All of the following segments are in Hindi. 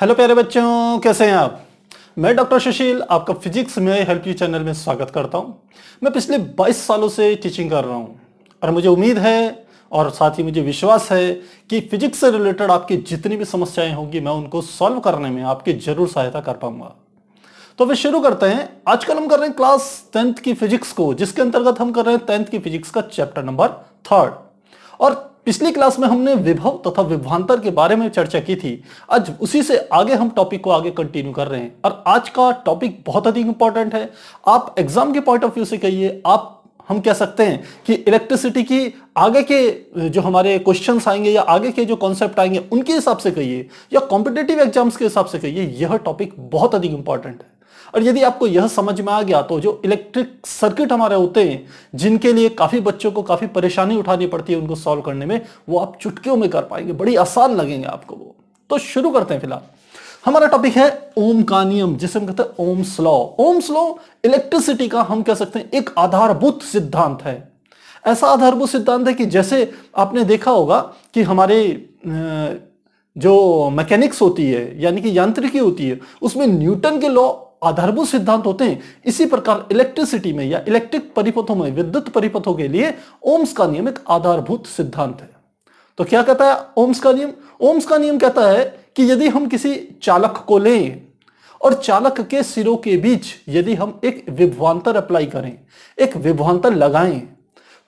हेलो प्यारे बच्चों कैसे हैं आप मैं डॉक्टर सुशील आपका फिजिक्स में हेल्प यू चैनल में स्वागत करता हूं मैं पिछले 22 सालों से टीचिंग कर रहा हूं और मुझे उम्मीद है और साथ ही मुझे विश्वास है कि फिजिक्स से रिलेटेड आपकी जितनी भी समस्याएं होंगी मैं उनको सॉल्व करने में आपकी जरूर सहायता कर पाऊंगा तो फिर शुरू करते हैं आजकल हम कर रहे हैं क्लास टेंथ की फिजिक्स को जिसके अंतर्गत हम कर रहे हैं टेंथ की फिजिक्स का चैप्टर नंबर थर्ड और पिछली क्लास में हमने विभव तथा विभवांतर के बारे में चर्चा की थी आज उसी से आगे हम टॉपिक को आगे कंटिन्यू कर रहे हैं और आज का टॉपिक बहुत अधिक इंपॉर्टेंट है आप एग्जाम के पॉइंट ऑफ व्यू से कहिए आप हम कह सकते हैं कि इलेक्ट्रिसिटी की आगे के जो हमारे क्वेश्चन आएंगे या आगे के जो कॉन्सेप्ट आएंगे उनके हिसाब से कहिए या कॉम्पिटेटिव एग्जाम्स के हिसाब से कहिए यह टॉपिक बहुत अधिक इंपॉर्टेंट है और यदि आपको यह समझ में आ गया तो जो इलेक्ट्रिक सर्किट हमारे होते हैं जिनके लिए काफ़ी बच्चों को काफ़ी परेशानी उठानी पड़ती है उनको सॉल्व करने में वो आप चुटकियों में कर पाएंगे बड़ी आसान लगेंगे आपको वो तो शुरू करते हैं फिलहाल हमारा टॉपिक है ओम नियम जिसे हम कहते हैं Ohm's law Ohm's law electricity का हम कह सकते हैं एक आधारभूत सिद्धांत है ऐसा आधारभूत सिद्धांत है कि जैसे आपने देखा होगा कि हमारे जो मैकेनिक्स होती है यानी कि यांत्रिकी होती है उसमें न्यूटन के लॉ आधारभूत सिद्धांत होते हैं इसी प्रकार इलेक्ट्रिसिटी में या इलेक्ट्रिक परिपथों में विद्युत परिपथों के लिए ओम्स का नियम एक आधारभूत सिद्धांत है तो क्या कहता है ओम्स का नियम ओम्स का नियम कहता है कि यदि हम किसी चालक को लें और चालक के सिरों के बीच यदि हम एक विभवांतर अप्लाई करें एक विभवांतर लगाएं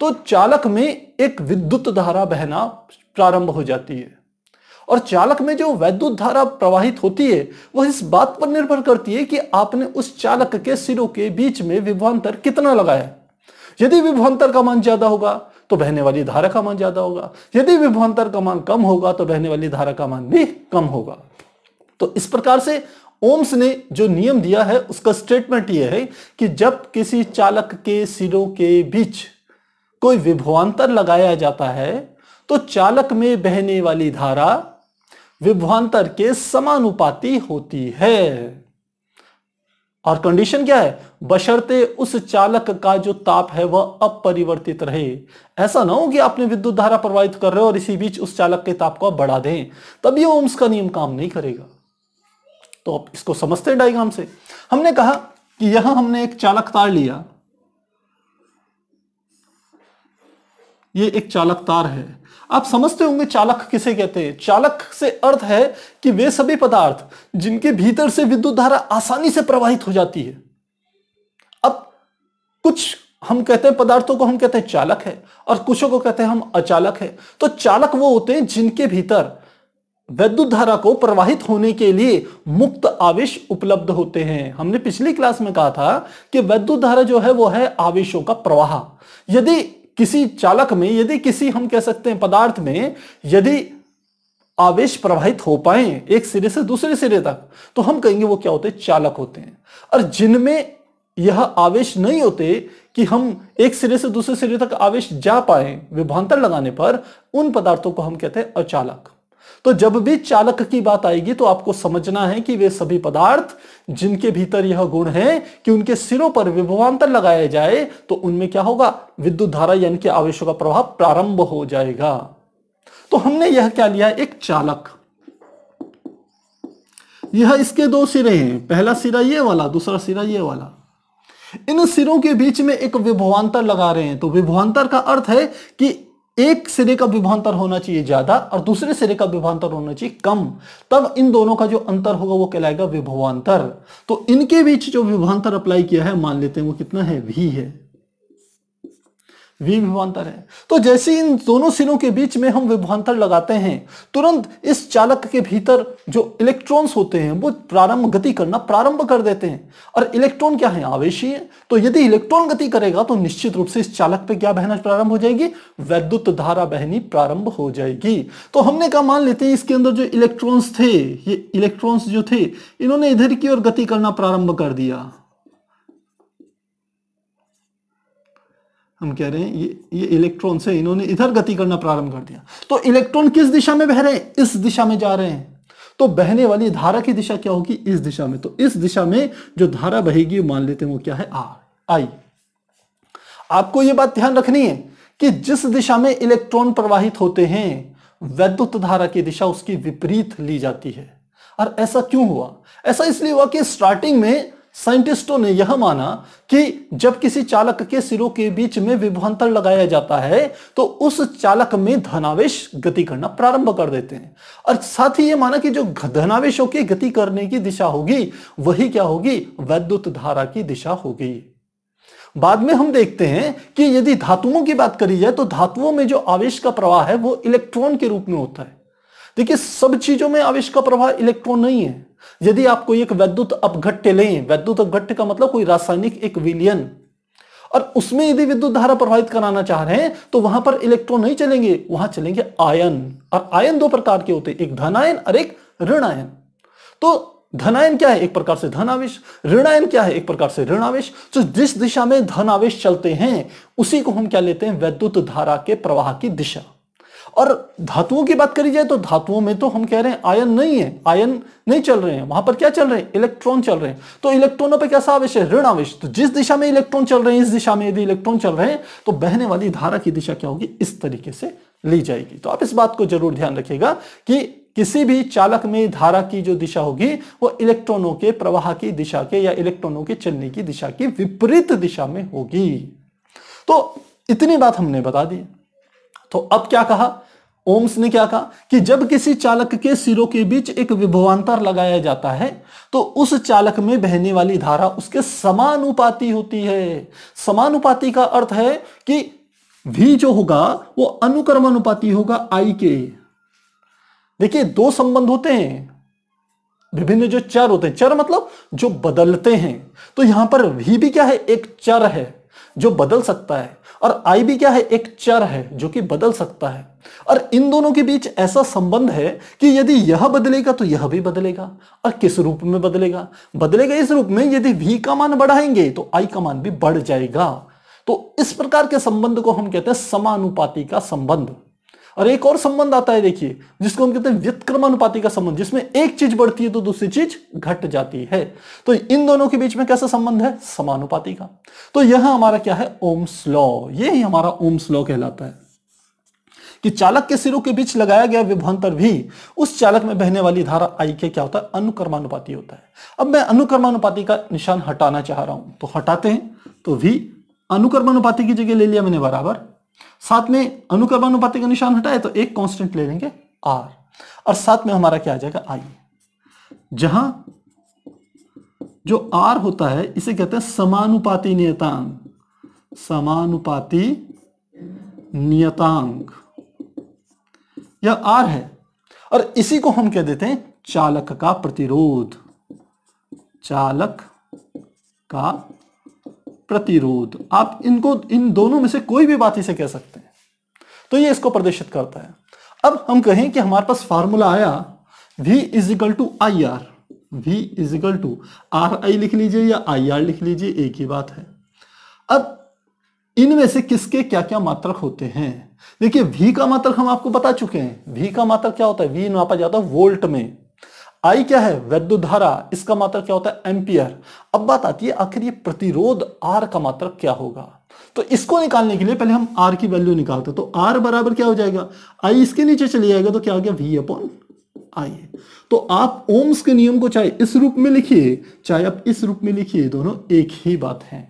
तो चालक में एक विद्युत धारा बहना प्रारंभ हो जाती है और चालक में जो वैद्युत धारा प्रवाहित होती है वह इस बात पर निर्भर करती है कि आपने उस चालक के सिरों के बीच में विभवांतर कितना लगाया यदि विभवांतर का मान ज्यादा होगा तो बहने वाली धारा का मान ज्यादा होगा यदि विभवांतर का मान कम होगा तो बहने वाली धारा का मान भी कम होगा तो इस प्रकार से ओम्स ने जो नियम दिया है उसका स्टेटमेंट यह है कि जब किसी चालक के सिरों के बीच कोई विभवांतर लगाया जाता है तो चालक में बहने वाली धारा विभवांतर के समानुपाती होती है और कंडीशन क्या है बशर्ते उस चालक का जो ताप है वह अपरिवर्तित रहे ऐसा ना हो कि आपने विद्युत धारा प्रवाहित कर रहे हो और इसी बीच उस चालक के ताप को आप बढ़ा दें तब ये ओम्स का नियम काम नहीं करेगा तो आप इसको समझते हैं डायग्राम से हमने कहा कि यहां हमने एक चालक तार लिया ये एक चालक तार है आप समझते होंगे चालक किसे कहते हैं चालक से अर्थ है कि वे सभी पदार्थ जिनके भीतर से विद्युत धारा आसानी से प्रवाहित हो जाती है अब कुछ हम कहते हैं पदार्थों को हम कहते हैं चालक है और कुछों को कहते हैं हम अचालक है तो चालक वो होते हैं जिनके भीतर वैद्युत धारा को प्रवाहित होने के लिए मुक्त आवेश उपलब्ध होते हैं हमने पिछली क्लास में कहा था कि वैद्युत धारा जो है वो है आवेशों का प्रवाह यदि किसी चालक में यदि किसी हम कह सकते हैं पदार्थ में यदि आवेश प्रवाहित हो पाए एक सिरे से दूसरे सिरे तक तो हम कहेंगे वो क्या होते हैं चालक होते हैं और जिनमें यह आवेश नहीं होते कि हम एक सिरे से दूसरे सिरे तक आवेश जा पाए विभांतर लगाने पर उन पदार्थों को हम कहते हैं अचालक तो जब भी चालक की बात आएगी तो आपको समझना है कि वे सभी पदार्थ जिनके भीतर यह गुण है कि उनके सिरों पर विभवांतर लगाया जाए तो उनमें क्या होगा विद्युत धारा यानी कि आवेशों का प्रभाव प्रारंभ हो जाएगा तो हमने यह क्या लिया एक चालक यह इसके दो सिरे हैं पहला सिरा ये वाला दूसरा सिरा ये वाला इन सिरों के बीच में एक विभवांतर लगा रहे हैं तो विभवांतर का अर्थ है कि एक सिरे का विभांतर होना चाहिए ज्यादा और दूसरे सिरे का विभांतर होना चाहिए कम तब इन दोनों का जो अंतर होगा वो कहलाएगा विभवांतर तो इनके बीच जो विभवांतर अप्लाई किया है मान लेते हैं वो कितना है वी है वी विभवान्तर है तो जैसे इन दोनों सिरों के बीच में हम विभवान्तर लगाते हैं तुरंत इस चालक के भीतर जो इलेक्ट्रॉन्स होते हैं वो प्रारंभ गति करना प्रारंभ कर देते हैं और इलेक्ट्रॉन क्या है आवेशीय है तो यदि इलेक्ट्रॉन गति करेगा तो निश्चित रूप से इस चालक पे क्या बहना प्रारंभ हो जाएगी वैद्युत धारा बहनी प्रारंभ हो जाएगी तो हमने कहा मान लेते हैं इसके अंदर जो इलेक्ट्रॉन्स थे ये इलेक्ट्रॉन्स जो थे इन्होंने इधर की ओर गति करना प्रारंभ कर दिया हम कह रहे हैं ये ये इलेक्ट्रॉन से इन्होंने इधर गति करना प्रारंभ कर दिया तो इलेक्ट्रॉन किस दिशा में बह रहे हैं इस दिशा में जा रहे हैं तो बहने वाली धारा की दिशा क्या होगी इस दिशा में तो इस दिशा में जो धारा बहेगी मान लेते हैं वो क्या है आर आई आपको ये बात ध्यान रखनी है कि जिस दिशा में इलेक्ट्रॉन प्रवाहित होते हैं वैद्युत धारा की दिशा उसकी विपरीत ली जाती है और ऐसा क्यों हुआ ऐसा इसलिए हुआ कि स्टार्टिंग में साइंटिस्टों ने यह माना कि जब किसी चालक के सिरों के बीच में विभवांतर लगाया जाता है तो उस चालक में धनावेश गति करना प्रारंभ कर देते हैं और साथ ही यह माना कि जो धनावेशों की गति करने की दिशा होगी वही क्या होगी वैद्युत धारा की दिशा होगी बाद में हम देखते हैं कि यदि धातुओं की बात करी जाए तो धातुओं में जो आवेश का प्रवाह है वो इलेक्ट्रॉन के रूप में होता है देखिए सब चीजों में आवेश का प्रभाव इलेक्ट्रॉन नहीं है यदि आप कोई एक वैद्युत अपघट्ट लें वैद्युत अपघट्ट का मतलब कोई रासायनिक एक विलियन और उसमें यदि विद्युत धारा प्रभावित कराना चाह रहे हैं तो वहां पर इलेक्ट्रॉन नहीं चलेंगे वहां चलेंगे आयन और आयन दो प्रकार के होते हैं एक धनायन और एक ऋणायन तो धनायन क्या है एक प्रकार से धन आवेश ऋणायन क्या है एक प्रकार से ऋण आवेश तो जिस दिशा में धन आवेश चलते हैं उसी को हम क्या लेते हैं वैद्युत धारा के प्रवाह की दिशा और धातुओं की बात करी जाए तो धातुओं में तो हम कह रहे हैं आयन नहीं है आयन नहीं चल रहे हैं वहां पर क्या चल रहे हैं इलेक्ट्रॉन चल रहे हैं तो इलेक्ट्रॉनों पर कैसा आवेश है ऋण आवेश तो जिस दिशा में इलेक्ट्रॉन चल रहे हैं इस दिशा में यदि इलेक्ट्रॉन चल रहे हैं तो बहने वाली धारा की दिशा क्या होगी इस तरीके से ली जाएगी तो आप इस बात को जरूर ध्यान रखिएगा कि किसी भी चालक में धारा की जो दिशा होगी वो इलेक्ट्रॉनों के प्रवाह की दिशा के या इलेक्ट्रॉनों के चलने की दिशा की विपरीत दिशा में होगी तो इतनी बात हमने बता दी तो अब क्या कहा ओम्स ने क्या कहा कि जब किसी चालक के सिरों के बीच एक विभवांतर लगाया जाता है तो उस चालक में बहने वाली धारा उसके समानुपाती होती है समानुपाती का अर्थ है कि भी जो होगा वो अनुक्रमानुपाती होगा आई के देखिए दो संबंध होते हैं विभिन्न जो चर होते हैं चर मतलब जो बदलते हैं तो यहां पर भी, भी क्या है एक चर है जो बदल सकता है और आई भी क्या है एक चर है जो कि बदल सकता है और इन दोनों के बीच ऐसा संबंध है कि यदि यह बदलेगा तो यह भी बदलेगा और किस रूप में बदलेगा बदलेगा इस रूप में यदि वी का मान बढ़ाएंगे तो आई का मान भी बढ़ जाएगा तो इस प्रकार के संबंध को हम कहते हैं समानुपाती का संबंध और एक और संबंध आता है देखिए जिसको हम कहते हैं व्यक्रमानुपाति का संबंध जिसमें एक चीज बढ़ती है तो दूसरी चीज घट जाती है तो इन दोनों के बीच में कैसा संबंध है समानुपाति का तो यह हमारा क्या है ओम्स लॉ ही हमारा ओम्स लॉ कहलाता है कि चालक के सिरों के बीच लगाया गया विभवांतर भी उस चालक में बहने वाली धारा आई के क्या होता है अनुक्रमानुपाती होता है अब मैं अनुक्रमानुपाति का निशान हटाना चाह रहा हूं तो हटाते हैं तो भी अनुक्रमानुपाति की जगह ले लिया मैंने बराबर साथ में अनुक्रमानुपाति का निशान हटाए तो एक कांस्टेंट ले लेंगे आर और साथ में हमारा क्या आ जाएगा आई जहां जो आर होता है इसे कहते हैं समानुपाति नियतांक समानुपाति नियतांक यह आर है और इसी को हम कह देते हैं चालक का प्रतिरोध चालक का प्रतिरोध आप इनको इन दोनों में से कोई भी बात इसे कह सकते हैं तो ये इसको प्रदर्शित करता है अब हम कहें कि हमारे पास फार्मूला आया V is equal to I R V is equal to R I लिख लीजिए या आई आर लिख लीजिए एक ही बात है अब इनमें से किसके क्या क्या मात्रक होते हैं देखिए V का मात्रक हम आपको बता चुके हैं V का मात्रक क्या होता है V नापा जाता है वोल्ट में आई क्या है वैद्युत धारा इसका मात्रक मतलब क्या होता है एम्पियर अब बात आती है आखिर ये प्रतिरोध आर का मात्रक मतलब क्या होगा तो इसको निकालने के लिए पहले हम आर की वैल्यू निकालते हैं तो आर बराबर क्या हो जाएगा आई इसके नीचे चले जाएगा तो क्या हो गया वी अपॉन आई तो आप ओम्स के नियम को चाहे इस रूप में लिखिए चाहे आप इस रूप में लिखिए दोनों एक ही बात है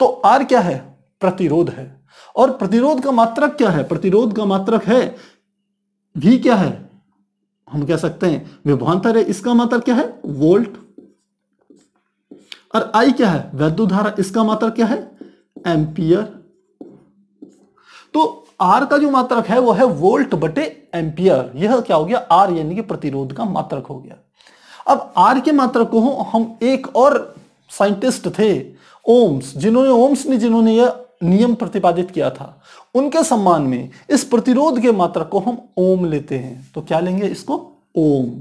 तो आर क्या है प्रतिरोध है और प्रतिरोध का मात्रक क्या है प्रतिरोध का मात्रक है वी क्या है हम कह सकते हैं विभवांतर है इसका मात्र क्या है वोल्ट और आई क्या है वैद्युत धारा इसका मात्र क्या है एम्पियर तो आर का जो मात्रक है वो है वोल्ट बटे एम्पियर यह क्या हो गया आर यानी कि प्रतिरोध का मात्रक हो गया अब आर के मात्रक को हम एक और साइंटिस्ट थे ओम्स जिन्होंने ओम्स ने जिन्होंने यह नियम प्रतिपादित किया था उनके सम्मान में इस प्रतिरोध के मात्रक को हम ओम लेते हैं तो क्या लेंगे इसको ओम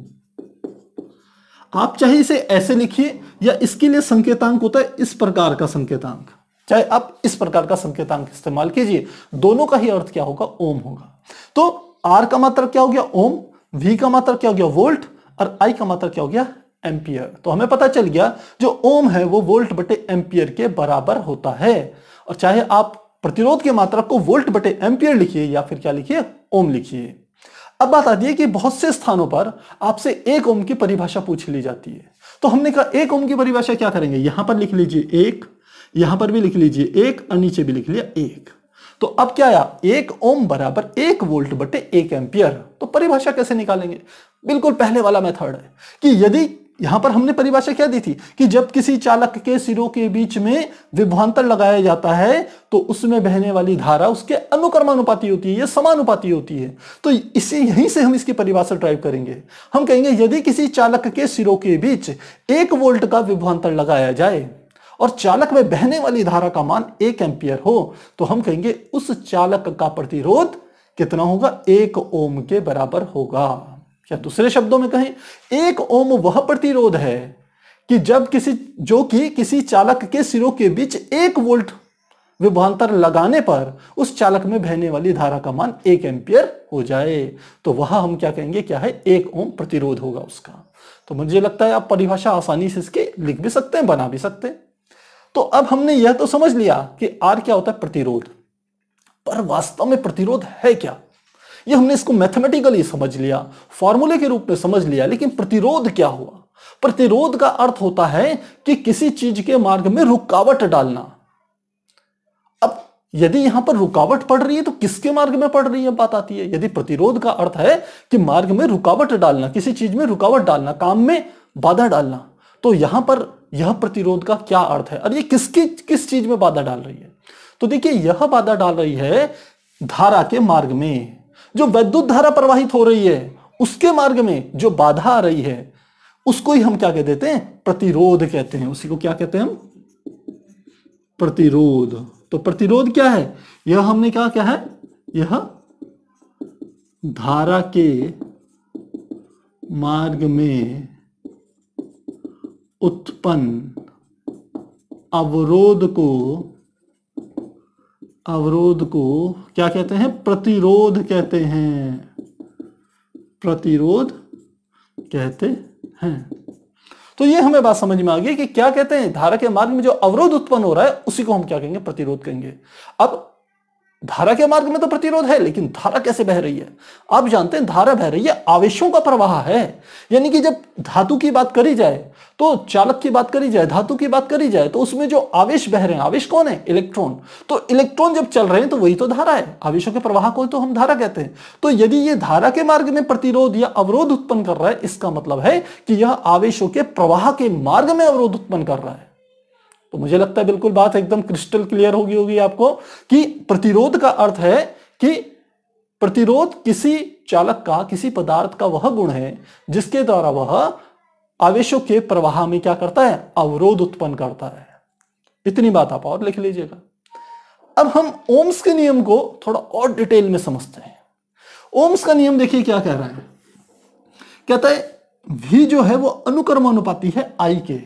आप चाहे इसे ऐसे लिखिए या इसके लिए संकेतांक होता है इस प्रकार का संकेतांक चाहे आप इस प्रकार का संकेतांक इस्तेमाल कीजिए दोनों का ही अर्थ क्या होगा ओम होगा तो आर का मात्र क्या हो गया ओम वी का मात्र क्या हो गया वोल्ट और आई का मात्र क्या हो गया एम्पियर तो हमें पता चल गया जो ओम है वो वोल्ट बटे एम्पियर के बराबर होता है और चाहे आप प्रतिरोध की मात्रा को वोल्ट बटे एम्पियर लिखिए या फिर क्या लिखिए ओम लिखिए अब बात आती है कि बहुत से स्थानों पर आपसे एक ओम की परिभाषा पूछ ली जाती है तो हमने कहा एक ओम की परिभाषा क्या करेंगे यहां पर लिख लीजिए एक यहां पर भी लिख लीजिए एक और नीचे भी लिख लिया एक तो अब क्या आया एक ओम बराबर एक वोल्ट बटे एक एम्पियर तो परिभाषा कैसे निकालेंगे बिल्कुल पहले वाला मेथड है कि यदि यहां पर हमने परिभाषा क्या दी थी कि जब किसी चालक के सिरों के बीच में विभ्वांतर लगाया जाता है तो उसमें बहने वाली धारा उसके अनुक्रमानुपाती होती है या समानुपाती होती है तो इसी यहीं से हम इसकी परिभाषा ड्राइव करेंगे हम कहेंगे यदि किसी चालक के सिरों के बीच एक वोल्ट का विभ्वांतर लगाया जाए और चालक में बहने वाली धारा का मान एक एम्पियर हो तो हम कहेंगे उस चालक का प्रतिरोध कितना होगा एक ओम के बराबर होगा या दूसरे शब्दों में कहें एक ओम वह प्रतिरोध है कि जब किसी जो कि किसी चालक के सिरों के बीच एक वोल्ट विभवांतर लगाने पर उस चालक में बहने वाली धारा का मान एक एम्पियर हो जाए तो वह हम क्या कहेंगे क्या है एक ओम प्रतिरोध होगा उसका तो मुझे लगता है आप परिभाषा आसानी से इसके लिख भी सकते हैं बना भी सकते हैं तो अब हमने यह तो समझ लिया कि आर क्या होता है प्रतिरोध पर वास्तव में प्रतिरोध है क्या ये हमने इसको मैथमेटिकली समझ लिया फॉर्मूले के रूप में समझ लिया लेकिन प्रतिरोध क्या हुआ प्रतिरोध का अर्थ होता है कि किसी चीज के मार्ग में रुकावट डालना अब यदि यहां पर रुकावट पड़ रही है तो किसके मार्ग में पड़ रही है बात आती है यदि प्रतिरोध का अर्थ है कि मार्ग में रुकावट डालना किसी चीज में रुकावट डालना काम में बाधा डालना तो यहां पर यह प्रतिरोध का क्या अर्थ है और ये किसकी किस चीज में बाधा डाल रही है तो देखिए यह बाधा डाल रही है धारा के मार्ग में जो वैद्युत धारा प्रवाहित हो रही है उसके मार्ग में जो बाधा आ रही है उसको ही हम क्या कह देते हैं प्रतिरोध कहते हैं उसी को क्या कहते हैं हम प्रतिरोध तो प्रतिरोध क्या है यह हमने क्या क्या है यह धारा के मार्ग में उत्पन्न अवरोध को अवरोध को क्या कहते हैं प्रतिरोध कहते हैं प्रतिरोध कहते हैं तो ये हमें बात समझ में आ गई कि क्या कहते हैं धारा के मार्ग में जो अवरोध उत्पन्न हो रहा है उसी को हम क्या कहेंगे प्रतिरोध कहेंगे अब धारा के मार्ग में तो प्रतिरोध है लेकिन धारा कैसे बह रही है आप जानते हैं धारा बह रही है आवेशों का प्रवाह है यानी कि जब धातु की बात करी जाए तो चालक की बात करी जाए धातु की बात करी जाए तो उसमें जो आवेश बह रहे हैं आवेश कौन है इलेक्ट्रॉन तो इलेक्ट्रॉन जब चल रहे हैं तो वही तो धारा है आवेशों के प्रवाह को तो हम धारा कहते हैं तो यदि ये धारा के मार्ग में प्रतिरोध या अवरोध उत्पन्न कर रहा है इसका मतलब है कि यह आवेशों के प्रवाह के मार्ग में अवरोध उत्पन्न कर रहा है तो मुझे लगता है बिल्कुल बात एकदम क्रिस्टल क्लियर होगी होगी आपको कि प्रतिरोध का अर्थ है कि प्रतिरोध किसी चालक का किसी पदार्थ का वह गुण है जिसके द्वारा वह आवेशों के प्रवाह में क्या करता है अवरोध उत्पन्न करता है इतनी बात आप और लिख लीजिएगा अब हम ओम्स के नियम को थोड़ा और डिटेल में समझते हैं ओम्स का नियम देखिए क्या कह रहा है कहता है भी जो है वो अनुकर्मानुपाती है आई के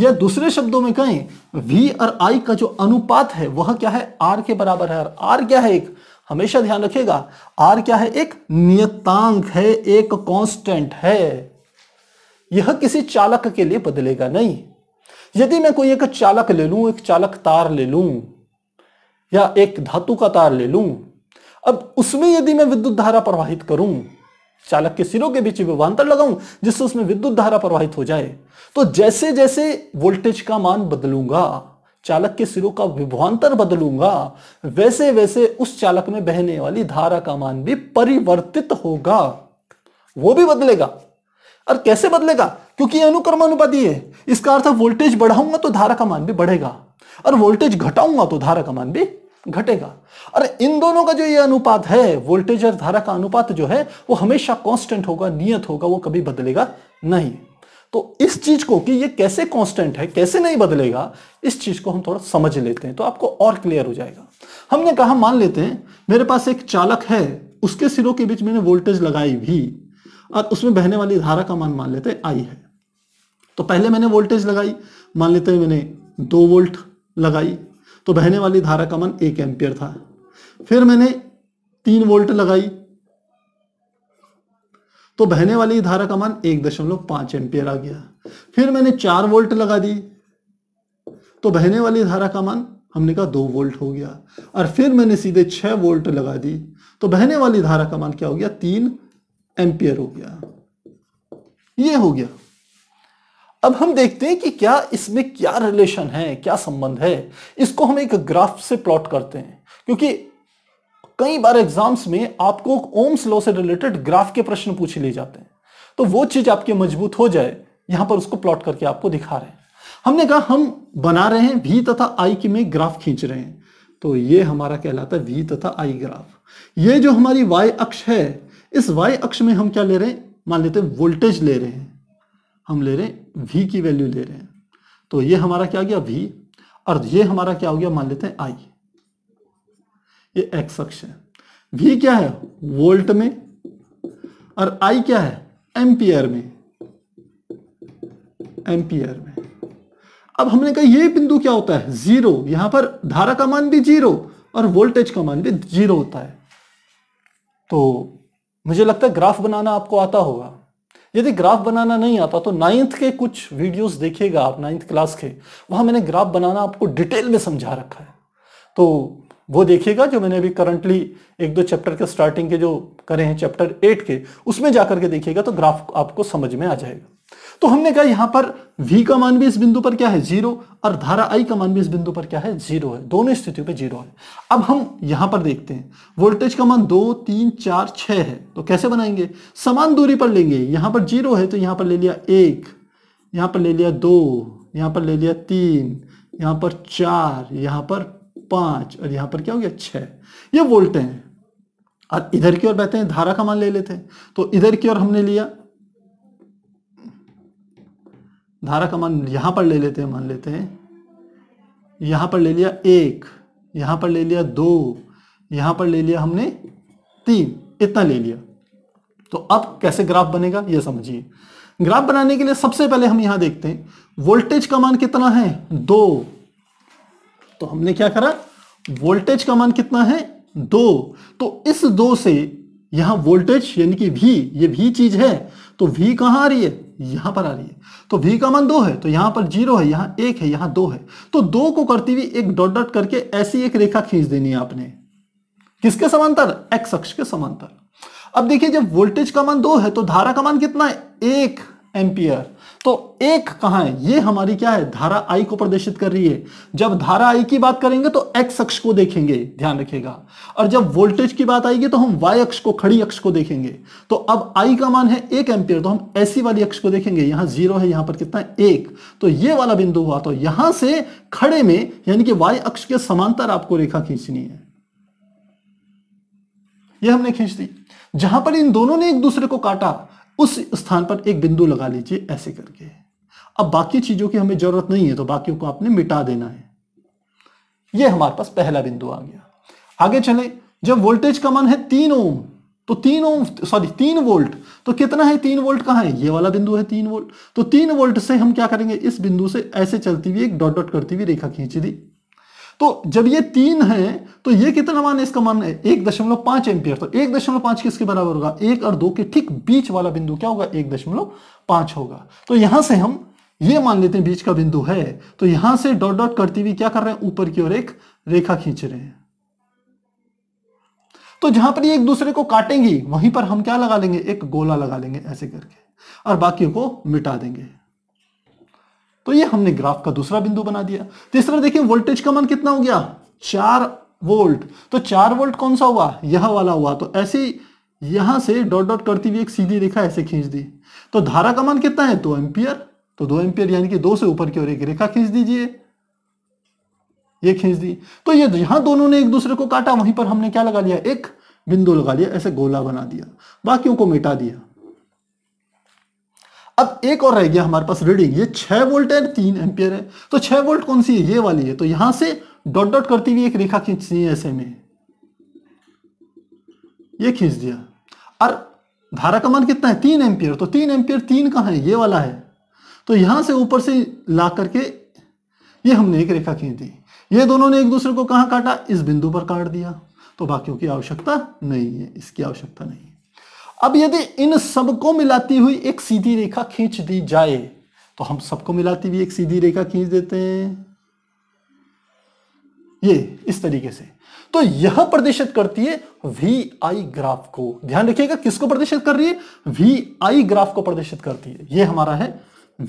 या दूसरे शब्दों में कहें वी और आई का जो अनुपात है वह क्या है आर के बराबर है और आर क्या है एक हमेशा ध्यान रखिएगा R क्या है एक नियतांक है एक कांस्टेंट है यह किसी चालक के लिए बदलेगा नहीं यदि मैं कोई एक चालक ले लूं एक चालक तार ले लूं या एक धातु का तार ले लूं अब उसमें यदि मैं विद्युत धारा प्रवाहित करूं चालक के सिरों के बीच विभांतर लगाऊं जिससे उसमें विद्युत धारा प्रवाहित हो जाए तो जैसे जैसे वोल्टेज का मान बदलूंगा चालक के सिरों का विभवान्तर बदलूंगा वैसे वैसे उस चालक में बहने वाली धारा का मान भी परिवर्तित होगा वो भी बदलेगा और कैसे बदलेगा क्योंकि अनुक्रमानुपाती है इसका अर्थ वोल्टेज बढ़ाऊंगा तो धारा का मान भी बढ़ेगा और वोल्टेज घटाऊंगा तो धारा का मान भी घटेगा और इन दोनों का जो ये अनुपात है वोल्टेज और धारा का अनुपात जो है वो हमेशा कांस्टेंट होगा नियत होगा वो कभी बदलेगा नहीं तो इस चीज को कि ये कैसे कांस्टेंट है कैसे नहीं बदलेगा इस चीज को हम थोड़ा समझ लेते हैं तो आपको और क्लियर हो जाएगा हमने कहा मान लेते हैं मेरे पास एक चालक है उसके सिरों के बीच मैंने वोल्टेज लगाई भी और उसमें बहने वाली धारा का मान मान लेते हैं आई है तो पहले मैंने वोल्टेज लगाई मान लेते हैं मैंने दो वोल्ट लगाई तो बहने वाली धारा का मन एक एम्पियर था फिर मैंने तीन वोल्ट लगाई तो बहने वाली धारा का मान एक दशमलव पांच एम्पियर आ गया फिर मैंने चार वोल्ट लगा दी तो बहने वाली धारा का मान हमने कहा दो वोल्ट हो गया और फिर मैंने सीधे छह वोल्ट लगा दी तो बहने वाली धारा का मान क्या हो गया तीन एम्पियर हो गया ये हो गया अब हम देखते हैं कि क्या इसमें क्या रिलेशन है क्या संबंध है इसको हम एक ग्राफ से प्लॉट करते हैं क्योंकि कई बार एग्जाम्स में आपको ओम्स लॉ से रिलेटेड ग्राफ के प्रश्न पूछे ले जाते हैं तो वो चीज आपके मजबूत हो जाए यहां पर उसको प्लॉट करके आपको दिखा रहे हैं हमने कहा हम बना रहे हैं वी तथा आई की में ग्राफ खींच रहे हैं तो ये हमारा कहलाता है वी तथा आई ग्राफ ये जो हमारी वाई अक्ष है इस वाई अक्ष में हम क्या ले रहे हैं मान लेते हैं वोल्टेज ले रहे हैं हम ले रहे हैं वी की वैल्यू ले रहे हैं तो ये हमारा क्या हो गया वी और ये हमारा क्या हो गया मान लेते हैं आई ये एक्स अक्ष है वी क्या है वोल्ट में और आई क्या है एम्पियर में एम्पियर में अब हमने कहा ये बिंदु क्या होता है जीरो यहां पर धारा का मान भी जीरो और वोल्टेज का मान भी जीरो होता है तो मुझे लगता है ग्राफ बनाना आपको आता होगा यदि ग्राफ बनाना नहीं आता तो नाइन्थ के कुछ वीडियोस देखिएगा आप नाइन्थ क्लास के वहाँ मैंने ग्राफ बनाना आपको डिटेल में समझा रखा है तो वो देखिएगा जो मैंने अभी करंटली एक दो चैप्टर के स्टार्टिंग के जो करे हैं चैप्टर एट के उसमें जाकर के देखिएगा तो ग्राफ आपको समझ में आ जाएगा तो हमने कहा यहां पर v का मान भी इस बिंदु पर क्या है जीरो और धारा i का मान भी इस बिंदु पर क्या है जीरो है दोनों स्थितियों पे जीरो है अब हम यहां पर देखते हैं वोल्टेज का मान दो तीन चार छह है तो कैसे बनाएंगे समान दूरी पर लेंगे यहां पर जीरो है तो यहां पर ले लिया एक यहां पर ले लिया दो यहां पर ले लिया तीन यहां पर चार यहां पर पांच और यहां पर क्या हो गया छह ये वोल्ट हैं और इधर की ओर बहते हैं धारा का मान ले लेते हैं तो इधर की ओर हमने लिया धारा का मान यहाँ पर ले लेते हैं मान लेते हैं यहाँ पर ले लिया एक यहाँ पर ले लिया दो यहाँ पर ले लिया हमने तीन इतना ले लिया तो अब कैसे ग्राफ बनेगा ये समझिए ग्राफ बनाने के लिए सबसे पहले हम यहां देखते हैं वोल्टेज का मान कितना है दो तो हमने क्या करा वोल्टेज का मान कितना है दो तो इस दो से यहां वोल्टेज यानी कि वी ये वी चीज है तो वी कहां आ रही है यहां पर आ रही है तो वी का मन दो है तो यहां पर जीरो है यहां एक है यहां दो है तो दो को करती हुई एक डॉट डॉट करके ऐसी एक रेखा खींच देनी है आपने किसके समांतर एक्स अक्ष के समांतर अब देखिए जब वोल्टेज का मान दो है तो धारा का मान कितना है एक एम्पियर तो एक कहां है ये हमारी क्या है धारा आई को प्रदर्शित कर रही है जब धारा आई की बात करेंगे तो एक्स अक्ष को देखेंगे ध्यान रखिएगा और जब वोल्टेज की बात आएगी तो हम वाई अक्ष को खड़ी अक्ष को देखेंगे तो अब आई का मान है एक एम्पियर तो हम ऐसी वाली अक्ष को देखेंगे यहां जीरो है यहां पर कितना है एक तो ये वाला बिंदु हुआ तो यहां से खड़े में यानी कि वाई अक्ष के समांतर आपको रेखा खींचनी है ये हमने खींच दी जहां पर इन दोनों ने एक दूसरे को काटा उस स्थान पर एक बिंदु लगा लीजिए ऐसे करके अब बाकी चीजों की हमें जरूरत नहीं है तो बाकी को आपने मिटा देना है यह हमारे पास पहला बिंदु आ गया आगे चले जब वोल्टेज का मान है तीन ओम तो तीन ओम सॉरी तीन वोल्ट तो कितना है तीन वोल्ट कहां है ये वाला बिंदु है तीन वोल्ट तो तीन वोल्ट से हम क्या करेंगे इस बिंदु से ऐसे चलती हुई एक डॉट डॉट करती हुई रेखा खींची दी तो जब ये तीन है तो ये कितना मान है इसका मान है एक दशमलव पांच एम्पियर तो एक दशमलव पांच किसके बराबर होगा एक और दो के ठीक बीच वाला बिंदु क्या होगा एक दशमलव पांच होगा तो यहां से हम ये मान लेते हैं बीच का बिंदु है तो यहां से डॉट डॉट करती हुई क्या कर रहे हैं ऊपर की ओर एक रेखा खींच रहे हैं तो जहां पर ये एक दूसरे को काटेंगी वहीं पर हम क्या लगा लेंगे एक गोला लगा लेंगे ऐसे करके और बाकियों को मिटा देंगे तो ये हमने ग्राफ का दूसरा बिंदु बना दिया तीसरा देखिए वोल्टेज का मान कितना हो गया चार वोल्ट तो चार वोल्ट कौन सा हुआ यह वाला हुआ तो ऐसे यहां से डॉट डॉट करती हुई एक सीधी रेखा ऐसे खींच दी तो धारा का मान कितना है दो एम्पियर तो दो एम्पियर यानी कि दो से ऊपर की ओर एक रेखा खींच दीजिए ये खींच दी तो ये यहां दोनों ने एक दूसरे को काटा वहीं पर हमने क्या लगा लिया एक बिंदु लगा लिया ऐसे गोला बना दिया बाकियों को मिटा दिया अब एक और रह गया हमारे पास रीडिंग ये छह वोल्ट है तीन एम्पियर है तो छह वोल्ट कौन सी है ये वाली है तो यहां से डॉट डॉट करती हुई एक रेखा खींचनी है ऐसे में ये खींच दिया और धारा का मान कितना है तीन एम्पियर तो तीन एम्पियर तीन कहा है ये वाला है तो यहां से ऊपर से ला करके ये हमने एक रेखा खींच दी ये दोनों ने एक दूसरे को कहा काटा इस बिंदु पर काट दिया तो बाकियों की आवश्यकता नहीं है इसकी आवश्यकता नहीं है अब यदि इन सबको मिलाती हुई एक सीधी रेखा खींच दी जाए तो हम सबको मिलाती हुई एक सीधी रेखा खींच देते हैं ये इस तरीके से तो यह प्रदर्शित करती है वी आई ग्राफ को ध्यान रखिएगा किसको प्रदर्शित कर रही है वी आई ग्राफ को प्रदर्शित करती है यह हमारा है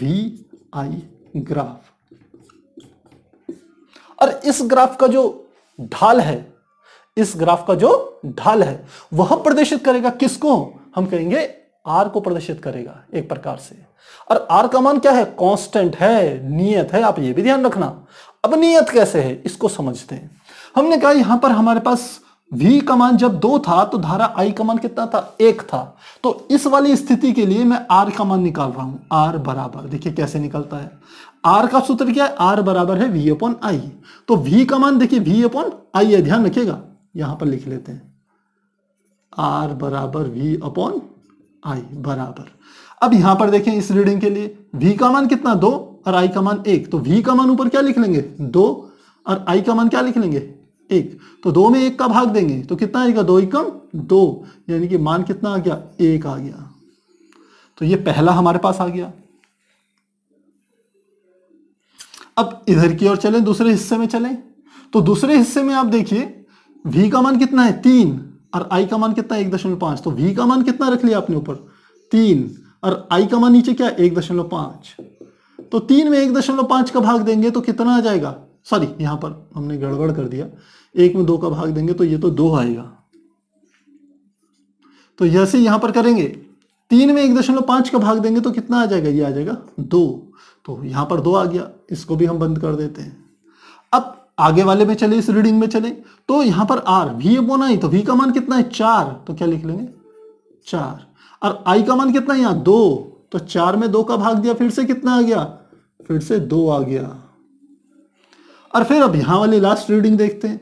वी आई ग्राफ और इस ग्राफ का जो ढाल है इस ग्राफ का जो ढाल है वह प्रदर्शित करेगा किसको हम कहेंगे आर को प्रदर्शित करेगा एक प्रकार से और आर का मान क्या है कांस्टेंट है नियत है आप यह भी ध्यान रखना अब नियत कैसे है इसको समझते हैं हमने कहा यहां पर हमारे पास V का मान जब दो था तो धारा आई का मान कितना था एक था तो इस वाली स्थिति के लिए मैं आर का मान निकाल रहा हूं आर बराबर देखिए कैसे निकलता है आर का सूत्र क्या है आर बराबर है वी अपॉन आई तो वी का मान देखिए वी अपॉन आई है ध्यान रखिएगा यहां पर लिख लेते हैं आर बराबर वी अपॉन आई बराबर अब यहां पर देखें इस रीडिंग के लिए वी का मान कितना दो और आई का मान एक तो वी का मान ऊपर क्या लिख लेंगे दो और आई का मान क्या लिख लेंगे एक तो दो में एक का भाग देंगे तो कितना आएगा दो एक कम दो यानी कि मान कितना आ गया एक आ गया तो ये पहला हमारे पास आ गया अब इधर की ओर चलें दूसरे हिस्से में चलें तो दूसरे हिस्से में आप देखिए v का मान कितना है तीन और i का मान कितना है एक दशमलव पांच तो v का मान कितना रख लिया आपने ऊपर तीन और i का मान नीचे क्या एक दशमलव पांच तो तीन में एक दशमलव पांच का भाग देंगे तो कितना आ जाएगा सॉरी यहां पर हमने गड़बड़ कर दिया एक में दो का भाग देंगे तो ये तो दो आएगा तो ऐसे यहां पर करेंगे तीन में एक दशमलव पांच का भाग देंगे तो कितना आ जाएगा ये आ जाएगा दो तो यहां पर दो आ गया इसको भी हम बंद कर देते हैं अब आगे वाले में चले इस रीडिंग में चले तो यहां पर आर वी बोना ही तो वी का मान कितना है चार तो क्या लिख लेंगे चार और आई का मान कितना है यहां दो तो चार में दो का भाग दिया फिर से कितना आ गया फिर से दो आ गया और फिर अब यहां वाली लास्ट रीडिंग देखते हैं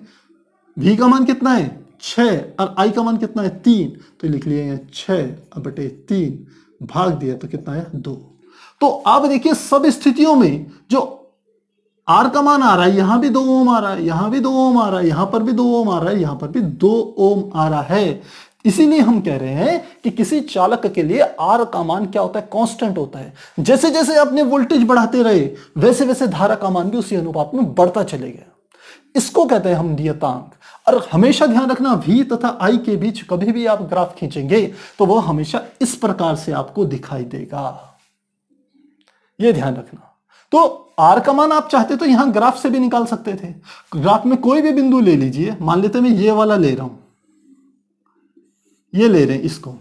वी का मान कितना है छ और आई का मान कितना है तीन तो लिख लिए छ बटे तीन भाग दिया तो कितना है दो तो आप देखिए सब स्थितियों में जो आर का मान आ रहा है यहां भी दो ओम आ रहा है यहां भी दो ओम आ रहा है यहां पर भी दो ओम आ रहा है यहां पर भी दो ओम आ रहा है इसीलिए हम कह रहे हैं कि किसी चालक के लिए आर का मान क्या होता है कांस्टेंट होता है जैसे जैसे आपने वोल्टेज बढ़ाते रहे वैसे वैसे धारा का मान भी उसी अनुपात में बढ़ता चले गया इसको कहते हैं हम नियतांक और हमेशा ध्यान रखना वी तथा आई के बीच कभी भी आप ग्राफ खींचेंगे तो वह हमेशा इस प्रकार से आपको दिखाई देगा यह ध्यान रखना तो आर का मान आप चाहते तो यहां ग्राफ से भी निकाल सकते थे ग्राफ में कोई भी बिंदु ले लीजिए मान लेते मैं ये वाला ले रहा हूं ये ले रहे हैं इसको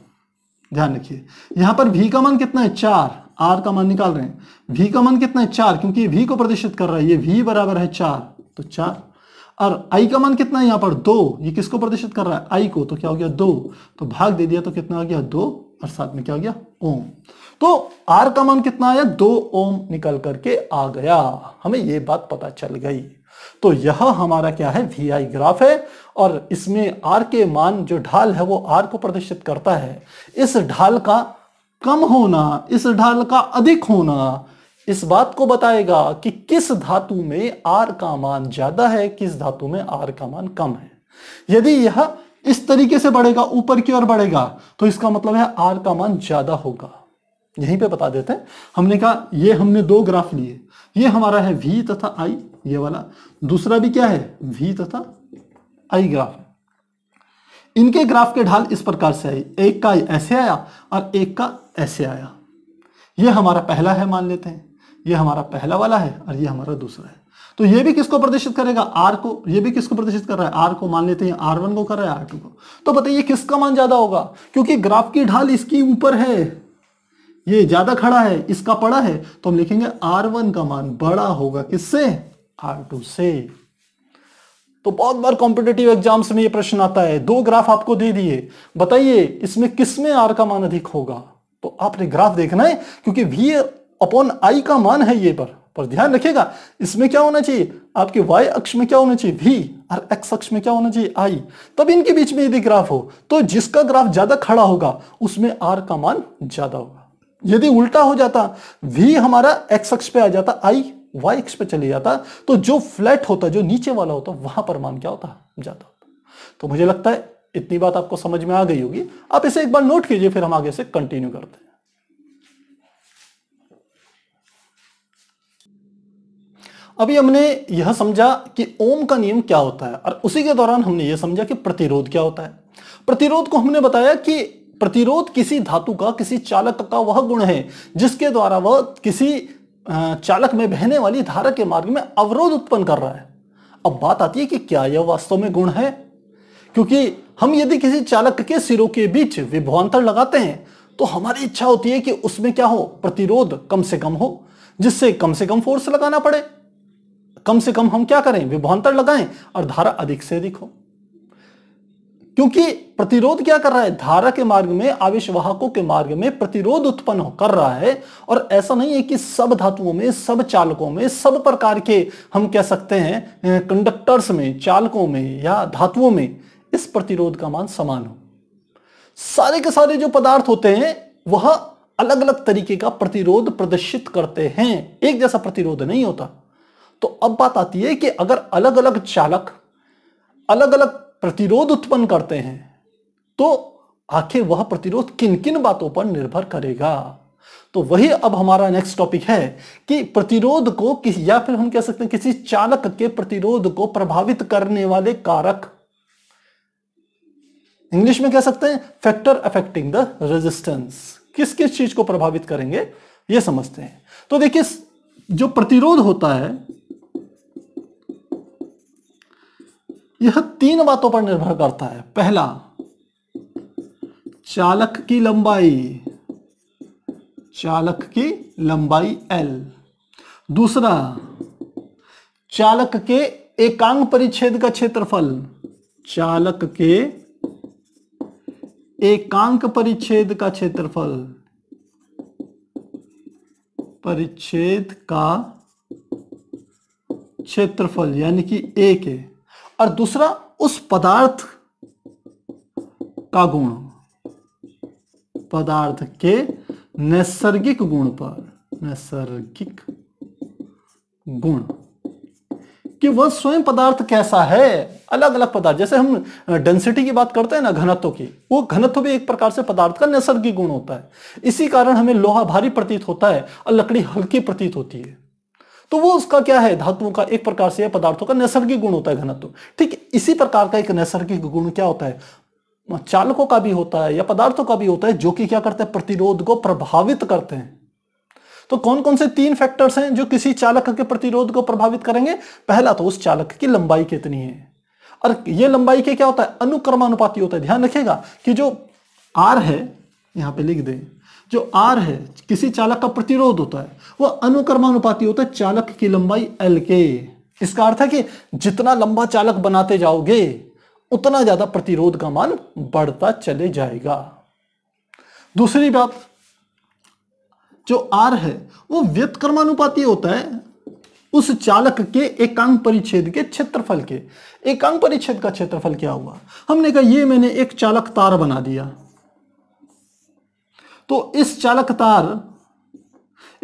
ध्यान रखिए यहां पर v का मान कितना है चार आर का मान निकाल रहे हैं v का मान कितना है चार क्योंकि ये v को प्रदर्शित कर रहा है ये v बराबर है चार तो चार और आई का मान कितना है यहां पर दो ये किसको प्रदर्शित कर रहा है आई को तो क्या हो गया दो तो भाग दे दिया तो कितना हो गया दो और साथ में क्या हो गया ओम तो आर का मान कितना आया दो ओम निकल करके आ गया हमें ये बात पता चल गई तो यह हमारा क्या है वी ग्राफ है और इसमें आर के मान जो ढाल है वो आर को प्रदर्शित करता है इस ढाल का कम होना इस ढाल का अधिक होना इस बात को बताएगा कि किस धातु में आर का मान ज्यादा है किस धातु में आर का मान कम है यदि यह इस तरीके से बढ़ेगा ऊपर की ओर बढ़ेगा तो इसका मतलब है आर का मान ज्यादा होगा यहीं पे बता देते हैं हमने कहा ये हमने दो ग्राफ लिए ये हमारा है वी तथा आई ये वाला दूसरा भी क्या है वी तथा आई ग्राफ इनके ग्राफ के ढाल इस प्रकार से आई एक का ऐसे आया और एक का ऐसे आया ये हमारा पहला है मान लेते हैं ये हमारा पहला वाला है और ये हमारा दूसरा है तो ये भी किसको प्रदर्शित करेगा आर को ये भी किसको प्रदर्शित कर रहा है आर को मान लेते हैं आर वन को कर रहा है आर टू को तो बताइए किसका मान ज्यादा होगा क्योंकि ग्राफ की ढाल इसकी ऊपर है ये ज्यादा खड़ा है इसका पड़ा है तो हम लिखेंगे आर वन का मान बड़ा होगा किससे आर टू से तो बहुत बार कॉम्पिटेटिव एग्जाम्स में ये प्रश्न आता है दो ग्राफ आपको दे दिए बताइए इसमें किसमें आर का मान अधिक होगा तो आपने ग्राफ देखना है क्योंकि वी अपॉन आई का मान है ये पर पर ध्यान रखिएगा इसमें क्या होना चाहिए आपके वाई अक्ष में क्या होना चाहिए भी और एक्स अक्ष में क्या होना चाहिए आई तब इनके बीच में यदि ग्राफ हो तो जिसका ग्राफ ज्यादा खड़ा होगा उसमें आर का मान ज्यादा होगा यदि उल्टा हो जाता वी हमारा एक्स एक्स पे आ जाता आई वाई एक्स पे चले जाता तो जो फ्लैट होता जो नीचे वाला होता वहां पर मान क्या होता जाता होता तो मुझे लगता है इतनी बात आपको समझ में आ गई होगी आप इसे एक बार नोट कीजिए फिर हम आगे से कंटिन्यू करते हैं अभी हमने यह समझा कि ओम का नियम क्या होता है और उसी के दौरान हमने यह समझा कि प्रतिरोध क्या होता है प्रतिरोध को हमने बताया कि प्रतिरोध किसी धातु का किसी चालक का वह गुण है जिसके द्वारा वह किसी चालक में बहने वाली धारा के मार्ग में अवरोध उत्पन्न कर रहा है अब बात आती है कि क्या यह वास्तव में गुण है क्योंकि हम यदि किसी चालक के सिरों के बीच विभवान्तर लगाते हैं तो हमारी इच्छा होती है कि उसमें क्या हो प्रतिरोध कम से कम हो जिससे कम से कम फोर्स लगाना पड़े कम से कम हम क्या करें विभवान्तर लगाएं और धारा अधिक से अधिक हो क्योंकि प्रतिरोध क्या कर रहा है धारा के मार्ग में वाहकों के मार्ग में प्रतिरोध उत्पन्न कर रहा है और ऐसा नहीं है कि सब धातुओं में सब चालकों में सब प्रकार के हम कह सकते हैं कंडक्टर्स में चालकों में या धातुओं में इस प्रतिरोध का मान समान हो सारे के सारे जो पदार्थ होते हैं वह अलग अलग तरीके का प्रतिरोध प्रदर्शित करते हैं एक जैसा प्रतिरोध नहीं होता तो अब बात आती है कि अगर अलग अलग चालक अलग अलग प्रतिरोध उत्पन्न करते हैं तो आखिर वह प्रतिरोध किन किन बातों पर निर्भर करेगा तो वही अब हमारा नेक्स्ट टॉपिक है कि प्रतिरोध को किस या फिर हम कह सकते हैं किसी चालक के प्रतिरोध को प्रभावित करने वाले कारक इंग्लिश में कह सकते हैं फैक्टर अफेक्टिंग द रेजिस्टेंस किस किस चीज को प्रभावित करेंगे ये समझते हैं तो देखिए जो प्रतिरोध होता है यह तीन बातों पर निर्भर करता है पहला चालक की लंबाई चालक की लंबाई एल दूसरा चालक के एकांग परिच्छेद का क्षेत्रफल चालक के एकांक परिच्छेद का क्षेत्रफल परिच्छेद का क्षेत्रफल यानी कि एक है और दूसरा उस पदार्थ का गुण पदार्थ के नैसर्गिक गुण पर नैसर्गिक गुण कि वह स्वयं पदार्थ कैसा है अलग अलग पदार्थ जैसे हम डेंसिटी की बात करते हैं ना घनत्व की वो घनत्व भी एक प्रकार से पदार्थ का नैसर्गिक गुण होता है इसी कारण हमें लोहा भारी प्रतीत होता है और लकड़ी हल्की प्रतीत होती है तो वो उसका क्या है धातुओं का एक प्रकार से पदार्थों का नैसर्गिक गुण होता है घनत्व ठीक इसी प्रकार का एक नैसर्गिक गुण क्या होता है चालकों का भी होता है या पदार्थों का भी होता है जो कि क्या करते हैं प्रतिरोध को प्रभावित करते हैं तो कौन कौन से तीन फैक्टर्स हैं जो किसी चालक के प्रतिरोध को प्रभावित करेंगे पहला तो उस चालक की लंबाई कितनी है और ये लंबाई के क्या होता है अनुक्रमानुपाती होता है ध्यान रखिएगा कि जो आर है यहां पे लिख दें जो आर है किसी चालक का प्रतिरोध होता है वह अनुक्रमानुपाती होता है चालक की लंबाई एल के इसका अर्थ है कि जितना लंबा चालक बनाते जाओगे उतना ज्यादा प्रतिरोध का मान बढ़ता चले जाएगा दूसरी बात जो आर है वो व्यतकर्मानुपाती होता है उस चालक के एकांक परिच्छेद के क्षेत्रफल के एकांक परिच्छेद का क्षेत्रफल क्या हुआ हमने कहा ये मैंने एक चालक तार बना दिया तो इस चालक तार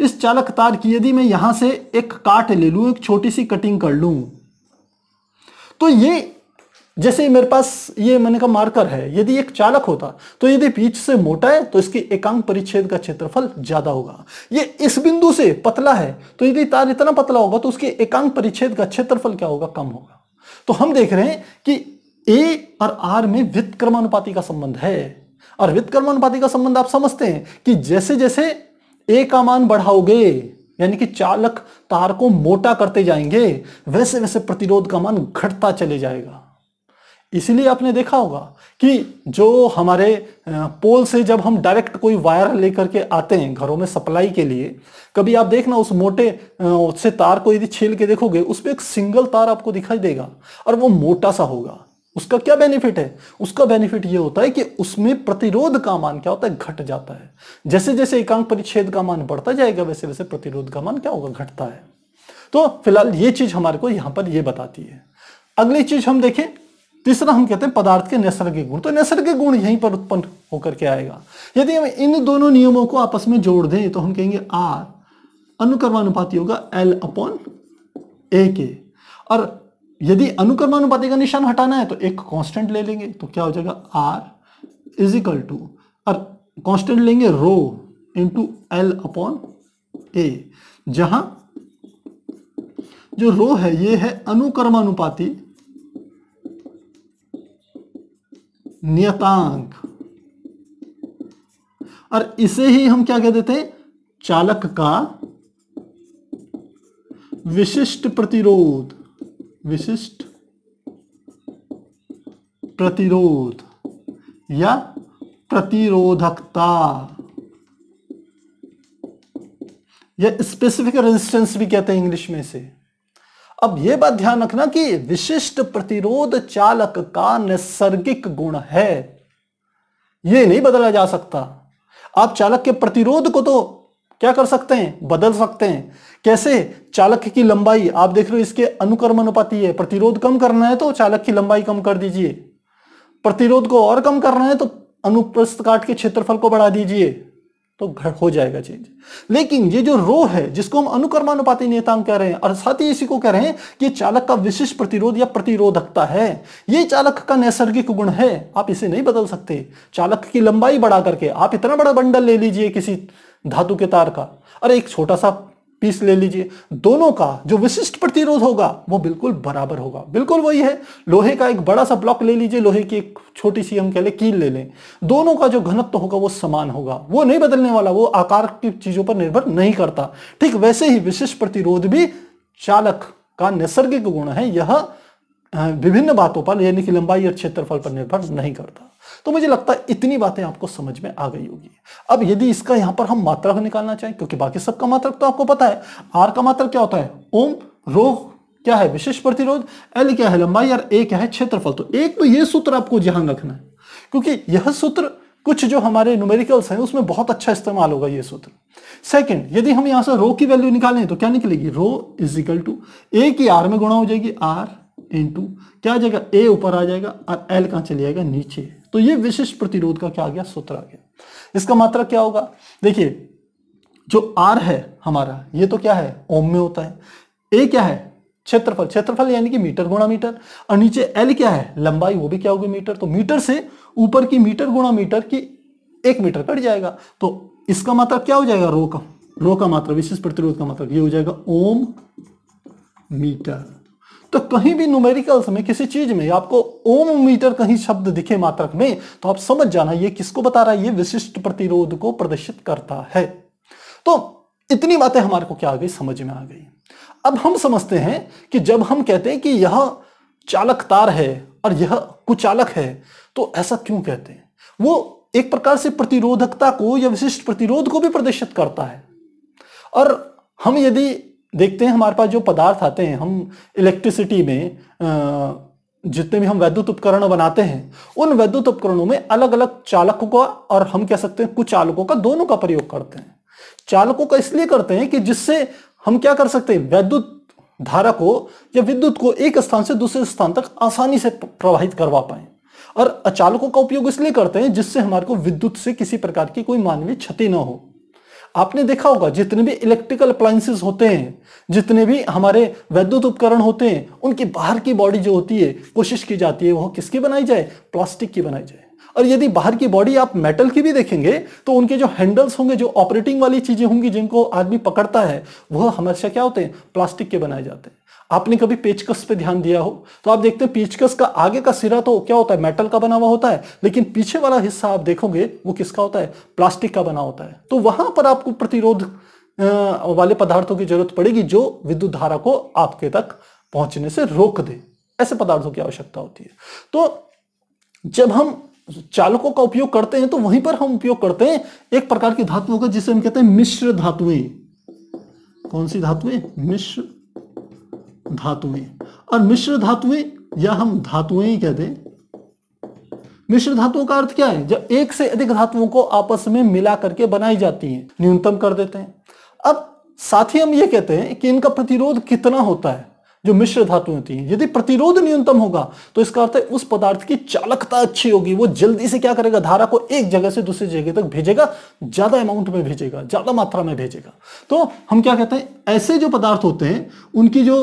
इस चालक तार की यदि मैं यहां से एक काट ले लूं एक छोटी सी कटिंग कर लूं तो ये जैसे मेरे पास ये मैंने कहा मार्कर है यदि एक चालक होता तो यदि पीछ से मोटा है तो इसकी एकांक परिच्छेद का क्षेत्रफल ज्यादा होगा ये इस बिंदु से पतला है तो यदि तार इतना पतला होगा तो उसके एकांक परिच्छेद का क्षेत्रफल क्या होगा कम होगा तो हम देख रहे हैं कि ए और आर में वित्त क्रमानुपाति का संबंध है और वित्त कर्मानुपाती का संबंध आप समझते हैं कि जैसे जैसे ए का मान बढ़ाओगे यानी कि चालक तार को मोटा करते जाएंगे वैसे वैसे प्रतिरोध का मान घटता चले जाएगा इसीलिए आपने देखा होगा कि जो हमारे पोल से जब हम डायरेक्ट कोई वायर लेकर के आते हैं घरों में सप्लाई के लिए कभी आप देखना उस मोटे से तार को यदि छील के देखोगे उस पर एक सिंगल तार आपको दिखाई देगा और वो मोटा सा होगा उसका क्या बेनिफिट है उसका बेनिफिट ये होता है कि उसमें प्रतिरोध का मान क्या होता है घट जाता है जैसे जैसे एकांक परिच्छेद का मान बढ़ता जाएगा वैसे वैसे प्रतिरोध का मान क्या होगा घटता है तो फिलहाल ये चीज हमारे को यहां पर यह बताती है अगली चीज हम देखें तीसरा हम कहते हैं पदार्थ के नैसर्गिक गुण तो नैसर्गिक गुण यहीं पर उत्पन्न होकर के आएगा यदि हम इन दोनों नियमों को आपस में जोड़ दें तो हम कहेंगे आर अनुकर्मानुपाती होगा एल अपॉन ए के और यदि अनुक्रमानुपाति का निशान हटाना है तो एक कांस्टेंट ले लेंगे तो क्या हो जाएगा आर इज इक्वल टू और कांस्टेंट लेंगे rho into L upon A जहां जो रो है ये है अनुक्रमानुपाति नियतांक और इसे ही हम क्या कह देते हैं चालक का विशिष्ट प्रतिरोध विशिष्ट प्रतिरोध या प्रतिरोधकता या स्पेसिफिक रेजिस्टेंस भी कहते हैं इंग्लिश में से अब यह बात ध्यान रखना कि विशिष्ट प्रतिरोध चालक का नैसर्गिक गुण है यह नहीं बदला जा सकता आप चालक के प्रतिरोध को तो क्या कर सकते हैं बदल सकते हैं कैसे चालक की लंबाई आप देख रहे हो इसके अनुक्रम है प्रतिरोध कम करना है तो चालक की लंबाई कम कर दीजिए प्रतिरोध को और कम करना है तो अनुप्रस्थ काट के क्षेत्रफल को बढ़ा दीजिए तो घट हो जाएगा चेंज लेकिन ये जो रो है जिसको हम अनुकर्मानुपाती नियतांक कह रहे हैं और साथ ही इसी को कह रहे हैं कि चालक का विशिष्ट प्रतिरोध या प्रतिरोधकता है ये चालक का नैसर्गिक गुण है आप इसे नहीं बदल सकते चालक की लंबाई बढ़ा करके आप इतना बड़ा बंडल ले लीजिए किसी धातु के तार का अरे एक छोटा सा पीस ले लीजिए दोनों का जो विशिष्ट प्रतिरोध होगा वो बिल्कुल बराबर होगा बिल्कुल वही है लोहे का एक बड़ा सा ब्लॉक ले लीजिए लोहे की एक छोटी सी हम कह लें कील ले लें दोनों का जो घनत्व होगा वो समान होगा वो नहीं बदलने वाला वो आकार की चीजों पर निर्भर नहीं करता ठीक वैसे ही विशिष्ट प्रतिरोध भी चालक का नैसर्गिक गुण है यह विभिन्न बातों पर यानी कि लंबाई और क्षेत्रफल पर निर्भर नहीं करता तो मुझे लगता है इतनी बातें आपको समझ में आ गई होगी अब यदि इसका यहां पर हम मात्रक निकालना चाहें क्योंकि बाकी सबका मात्रक तो आपको पता है आर का मात्र क्या होता है ओम रोग क्या है विशेष प्रतिरोध एल क्या है लंबाई और ए क्या है क्षेत्रफल तो एक तो यह सूत्र आपको ध्यान रखना है क्योंकि यह सूत्र कुछ जो हमारे न्यूमेरिकल्स हैं उसमें बहुत अच्छा इस्तेमाल होगा ये सूत्र सेकंड यदि हम यहां से रो की वैल्यू निकालें तो क्या निकलेगी rho is equal to A की आर में गुणा हो जाएगी आर इंटू क्या आ जाएगा ए ऊपर आ जाएगा और एल कहां चले जाएगा नीचे तो ये विशिष्ट प्रतिरोध का क्या आ गया सूत्र आ गया इसका मात्रा क्या होगा देखिए जो आर है हमारा ये तो क्या है ओम में होता है ए क्या है क्षेत्रफल क्षेत्रफल यानी कि मीटर गुणा मीटर और नीचे एल क्या है लंबाई वो भी क्या होगी मीटर तो मीटर से ऊपर की मीटर गुणा मीटर की एक मीटर कट जाएगा तो इसका मात्रा क्या हो जाएगा रो का रो का मात्रा विशेष प्रतिरोध का मात्रा ये हो जाएगा ओम मीटर तो कहीं भी न्यूमेरिकल्स में किसी चीज में आपको ओम मीटर कहीं शब्द दिखे मात्रक में तो आप समझ जाना ये किसको बता रहा है ये विशिष्ट प्रतिरोध को प्रदर्शित करता है तो इतनी बातें हमारे को क्या आ गई समझ में आ गई अब हम समझते हैं कि जब हम कहते हैं कि यह चालक तार है और यह कुचालक है तो ऐसा क्यों कहते हैं वो एक प्रकार से प्रतिरोधकता को या विशिष्ट प्रतिरोध को भी प्रदर्शित करता है और हम यदि देखते हैं हमारे पास जो पदार्थ आते हैं हम इलेक्ट्रिसिटी में आ, जितने भी हम वैद्युत उपकरण बनाते हैं उन वैद्युत उपकरणों में अलग अलग चालकों का और हम कह सकते हैं कुछ चालकों का दोनों का प्रयोग करते हैं चालकों का इसलिए करते हैं कि जिससे हम क्या कर सकते हैं वैद्युत धारा को या विद्युत को एक स्थान से दूसरे स्थान तक आसानी से प्रवाहित करवा पाए और अचालकों का उपयोग इसलिए करते हैं जिससे हमारे को विद्युत से किसी प्रकार की कोई मानवीय क्षति ना हो आपने देखा होगा जितने भी इलेक्ट्रिकल अप्लायंसेस होते हैं जितने भी हमारे वैद्युत उपकरण होते हैं उनकी बाहर की बॉडी जो होती है कोशिश की जाती है वह किसकी बनाई जाए प्लास्टिक की बनाई जाए और यदि बाहर की बॉडी आप मेटल की भी देखेंगे तो उनके जो हैंडल्स होंगे जो ऑपरेटिंग वाली चीजें होंगी जिनको आदमी पकड़ता है वह हमेशा क्या होते हैं प्लास्टिक के बनाए जाते हैं आपने कभी पेचकस पे ध्यान दिया हो तो आप देखते हैं पेचकस का आगे का सिरा तो क्या होता है मेटल का बना हुआ होता है लेकिन पीछे वाला हिस्सा आप देखोगे वो किसका होता है प्लास्टिक का बना होता है तो वहां पर आपको प्रतिरोध वाले पदार्थों की जरूरत पड़ेगी जो विद्युत धारा को आपके तक पहुंचने से रोक दे ऐसे पदार्थों की आवश्यकता होती है तो जब हम चालकों का उपयोग करते हैं तो वहीं पर हम उपयोग करते हैं एक प्रकार की धातुओं का जिसे हम कहते हैं मिश्र धातुएं कौन सी धातुएं मिश्र धातुएं और मिश्र धातुएं या हम धातुएं ही कहते हैं मिश्र धातुओं का अर्थ क्या है जब एक से अधिक धातुओं को आपस में मिला करके बनाई जाती है न्यूनतम कर देते हैं अब साथ ही हम ये कहते हैं कि इनका प्रतिरोध कितना होता है जो मिश्र धातु होती है यदि प्रतिरोध न्यूनतम होगा तो इसका अर्थ है उस पदार्थ की चालकता अच्छी होगी वो जल्दी से क्या करेगा धारा को एक जगह से दूसरी जगह तक भेजेगा ज्यादा अमाउंट में भेजेगा ज्यादा मात्रा में भेजेगा तो हम क्या कहते हैं ऐसे जो पदार्थ होते हैं उनकी जो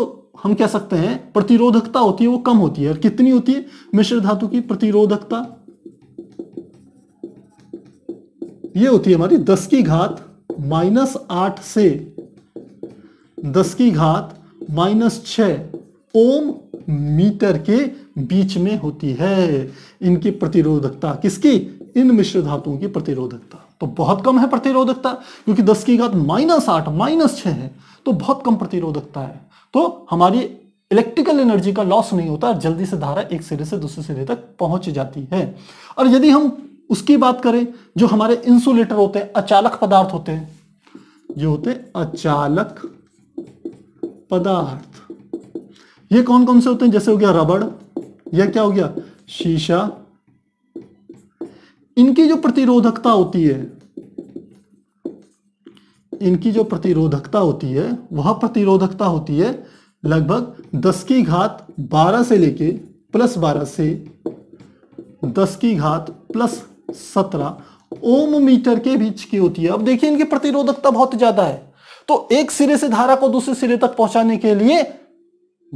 हम कह सकते हैं प्रतिरोधकता होती है वो कम होती है और कितनी होती है मिश्र धातु की प्रतिरोधकता ये होती है हमारी दस की घात माइनस आठ से दस की घात माइनस छ ओम मीटर के बीच में होती है इनकी प्रतिरोधकता किसकी इन मिश्र धातुओं की प्रतिरोधकता तो बहुत कम है प्रतिरोधकता क्योंकि 10 की घात माइनस आठ माइनस छः है तो बहुत कम प्रतिरोधकता है तो हमारी इलेक्ट्रिकल एनर्जी का लॉस नहीं होता जल्दी से धारा एक सिरे से दूसरे सिरे तक पहुंच जाती है और यदि हम उसकी बात करें जो हमारे इंसुलेटर होते हैं अचालक पदार्थ होते हैं जो होते हैं अचालक पदार्थ ये कौन कौन से होते हैं जैसे हो गया रबड़ या क्या हो गया शीशा इनकी जो प्रतिरोधकता होती है इनकी जो प्रतिरोधकता होती है वह प्रतिरोधकता होती है लगभग 10 की घात 12 से लेके प्लस 12 से 10 की घात प्लस 17 ओम मीटर के बीच की होती है अब देखिए इनकी प्रतिरोधकता बहुत ज्यादा है तो एक सिरे से धारा को दूसरे सिरे तक पहुंचाने के लिए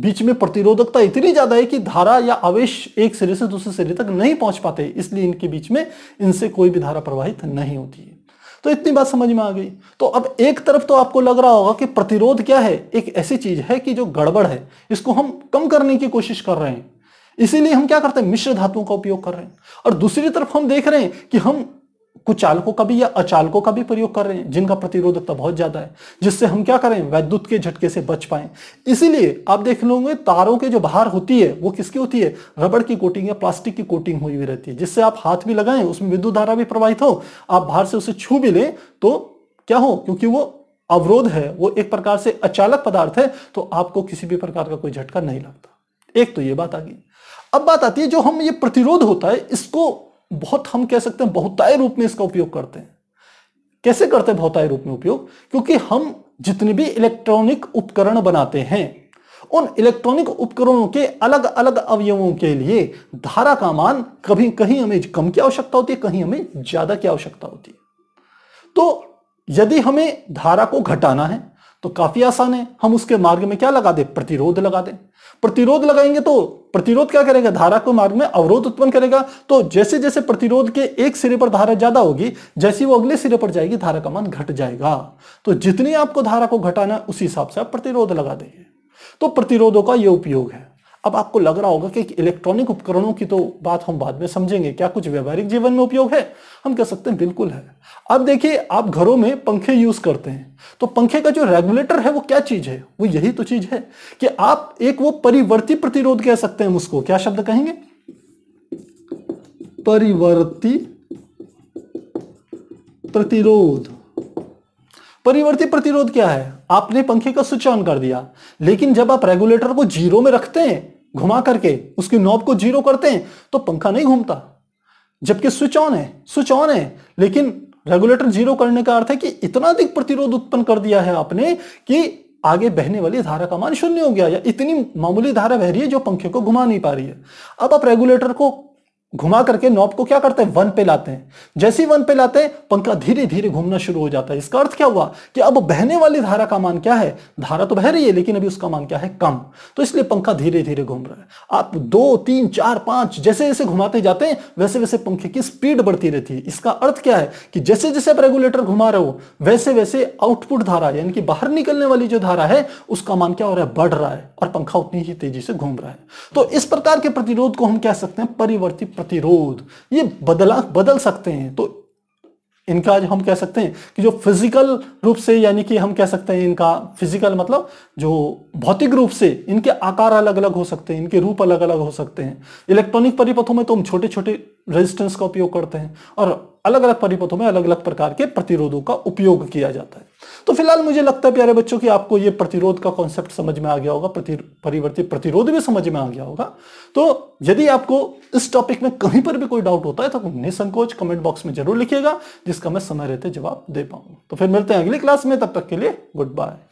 बीच में प्रतिरोधकता इतनी ज्यादा है कि धारा या आवेश एक सिरे से दूसरे सिरे तक नहीं पहुंच पाते इसलिए इनके बीच में इनसे कोई भी धारा प्रवाहित नहीं होती है तो इतनी बात समझ में आ गई तो अब एक तरफ तो आपको लग रहा होगा कि प्रतिरोध क्या है एक ऐसी चीज है कि जो गड़बड़ है इसको हम कम करने की कोशिश कर रहे हैं इसीलिए हम क्या करते हैं मिश्र धातुओं का उपयोग कर रहे हैं और दूसरी तरफ हम देख रहे हैं कि हम कुचालकों का भी या अचालकों का भी प्रयोग कर रहे हैं जिनका प्रतिरोधकता बहुत ज्यादा है जिससे हम क्या करें वैद्युत के झटके से बच पाए इसीलिए आप देख लोगे तारों के जो बाहर होती है वो किसकी होती है रबड़ की कोटिंग या प्लास्टिक की कोटिंग हुई हुई रहती है जिससे आप हाथ भी लगाएं उसमें विद्युत धारा भी प्रवाहित हो आप बाहर से उसे छू भी लें तो क्या हो क्योंकि वो अवरोध है वो एक प्रकार से अचालक पदार्थ है तो आपको किसी भी प्रकार का कोई झटका नहीं लगता एक तो ये बात आ गई अब बात आती है जो हम ये प्रतिरोध होता है इसको बहुत हम कह सकते हैं बहुताय रूप में इसका उपयोग करते हैं कैसे करते हैं बहुताय रूप में उपयोग क्योंकि हम जितने भी इलेक्ट्रॉनिक उपकरण बनाते हैं उन इलेक्ट्रॉनिक उपकरणों के अलग अलग अवयवों के लिए धारा का मान कभी कहीं हमें कम की आवश्यकता होती है कहीं हमें ज्यादा की आवश्यकता होती है तो यदि हमें धारा को घटाना है तो काफी आसान है हम उसके मार्ग में क्या लगा दें प्रतिरोध लगा दें प्रतिरोध लगाएंगे तो प्रतिरोध क्या करेगा धारा को मार्ग में अवरोध उत्पन्न करेगा तो जैसे जैसे प्रतिरोध के एक सिरे पर धारा ज्यादा होगी जैसे वो अगले सिरे पर जाएगी धारा का मान घट जाएगा तो जितनी आपको धारा को घटाना उसी हिसाब से आप प्रतिरोध लगा देंगे तो प्रतिरोधों का यह उपयोग है अब आपको लग रहा होगा कि इलेक्ट्रॉनिक उपकरणों की तो बात हम बाद में समझेंगे क्या कुछ व्यवहारिक जीवन में उपयोग है हम कह सकते हैं बिल्कुल है अब देखिए आप घरों में पंखे यूज करते हैं तो पंखे का जो रेगुलेटर है वो क्या चीज है वो यही तो चीज है कि आप एक वो परिवर्ती प्रतिरोध कह सकते हैं उसको क्या शब्द कहेंगे परिवर्ती प्रतिरोध परिवर्ती प्रतिरोध क्या है आपने पंखे का स्विच ऑन कर दिया लेकिन जब आप रेगुलेटर को जीरो में रखते हैं घुमा करके उसकी नॉब को जीरो करते हैं तो पंखा नहीं घूमता जबकि स्विच ऑन है स्विच ऑन है लेकिन रेगुलेटर जीरो करने का अर्थ है कि इतना अधिक प्रतिरोध उत्पन्न कर दिया है आपने कि आगे बहने वाली धारा का मान शून्य हो गया या इतनी मामूली धारा बह रही है जो पंखे को घुमा नहीं पा रही है अब आप रेगुलेटर को घुमा करके नॉब को क्या करते हैं वन पे लाते हैं जैसे ही वन पे लाते हैं पंखा धीरे धीरे घूमना शुरू हो जाता है इसका अर्थ क्या हुआ कि अब बहने वाली धारा का मान क्या है धारा तो बह रही है लेकिन अभी उसका मान क्या है कम तो इसलिए पंखा धीरे धीरे घूम रहा है आप दो तीन चार पांच जैसे जैसे घुमाते जाते हैं वैसे वैसे पंखे की स्पीड बढ़ती रहती है इसका अर्थ क्या है कि जैसे जैसे आप रेगुलेटर घुमा रहे हो वैसे वैसे आउटपुट धारा यानी कि बाहर निकलने वाली जो धारा है उसका मान क्या हो रहा है बढ़ रहा है और पंखा उतनी ही तेजी से घूम रहा है तो इस प्रकार के प्रतिरोध को हम कह सकते हैं परिवर्तित प्रतिरोध ये बदला बदल सकते हैं तो इनका जो हम कह सकते हैं कि जो फिजिकल रूप से यानी कि हम कह सकते हैं इनका फिजिकल मतलब जो भौतिक रूप से इनके आकार अलग अलग हो सकते हैं इनके रूप अलग अलग हो सकते हैं इलेक्ट्रॉनिक परिपथों में तो हम छोटे छोटे रेजिस्टेंस का उपयोग करते हैं और अलग अलग परिपथों में अलग अलग प्रकार के प्रतिरोधों का उपयोग किया जाता है तो फिलहाल मुझे लगता है प्यारे बच्चों कि आपको ये प्रतिरोध का कॉन्सेप्ट समझ में आ गया होगा प्रति, परिवर्तित प्रतिरोध भी समझ में आ गया होगा तो यदि आपको इस टॉपिक में कहीं पर भी कोई डाउट होता है तो निसंकोच कमेंट बॉक्स में जरूर लिखिएगा जिसका मैं समय रहते जवाब दे पाऊंगा तो फिर मिलते हैं अगली क्लास में तब तक के लिए गुड बाय